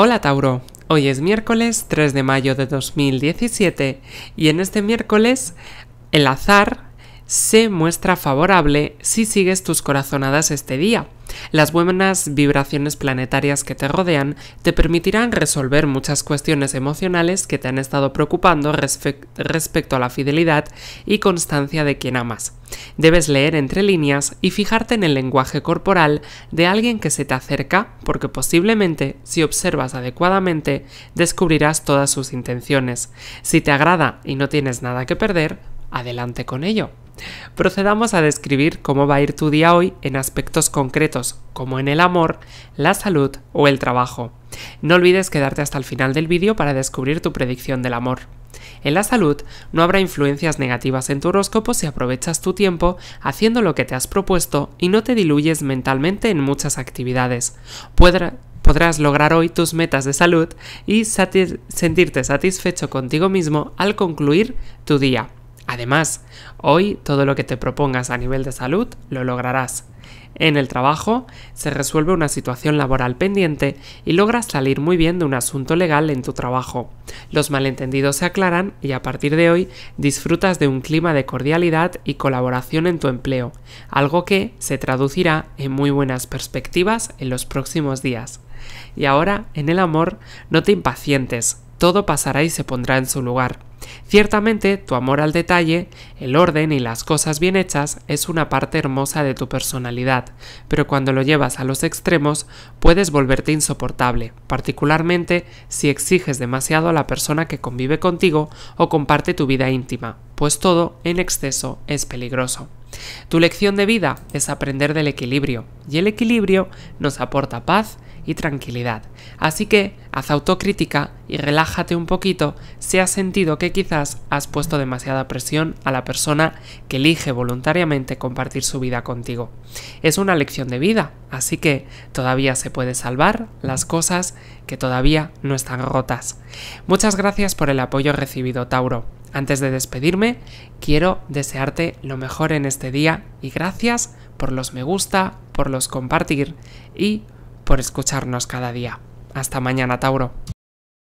Hola Tauro, hoy es miércoles 3 de mayo de 2017 y en este miércoles el azar se muestra favorable si sigues tus corazonadas este día. Las buenas vibraciones planetarias que te rodean te permitirán resolver muchas cuestiones emocionales que te han estado preocupando respecto a la fidelidad y constancia de quien amas. Debes leer entre líneas y fijarte en el lenguaje corporal de alguien que se te acerca, porque posiblemente, si observas adecuadamente, descubrirás todas sus intenciones. Si te agrada y no tienes nada que perder, adelante con ello. Procedamos a describir cómo va a ir tu día hoy en aspectos concretos como en el amor, la salud o el trabajo. No olvides quedarte hasta el final del vídeo para descubrir tu predicción del amor. En la salud no habrá influencias negativas en tu horóscopo si aprovechas tu tiempo haciendo lo que te has propuesto y no te diluyes mentalmente en muchas actividades. podrás lograr hoy tus metas de salud y sentirte satisfecho contigo mismo al concluir tu día. Además, hoy todo lo que te propongas a nivel de salud lo lograrás. En el trabajo se resuelve una situación laboral pendiente y logras salir muy bien de un asunto legal en tu trabajo. Los malentendidos se aclaran y a partir de hoy disfrutas de un clima de cordialidad y colaboración en tu empleo, algo que se traducirá en muy buenas perspectivas en los próximos días. Y ahora, en el amor, no te impacientes, todo pasará y se pondrá en su lugar. Ciertamente, tu amor al detalle, el orden y las cosas bien hechas es una parte hermosa de tu personalidad, pero cuando lo llevas a los extremos puedes volverte insoportable, particularmente si exiges demasiado a la persona que convive contigo o comparte tu vida íntima, pues todo en exceso es peligroso. Tu lección de vida es aprender del equilibrio, y el equilibrio nos aporta paz y tranquilidad. Así que haz autocrítica y relájate un poquito si has sentido que quizás has puesto demasiada presión a la persona que elige voluntariamente compartir su vida contigo. Es una lección de vida, así que todavía se puede salvar las cosas que todavía no están rotas. Muchas gracias por el apoyo recibido, Tauro. Antes de despedirme, quiero desearte lo mejor en este día y gracias por los me gusta, por los compartir y por escucharnos cada día. Hasta mañana, Tauro.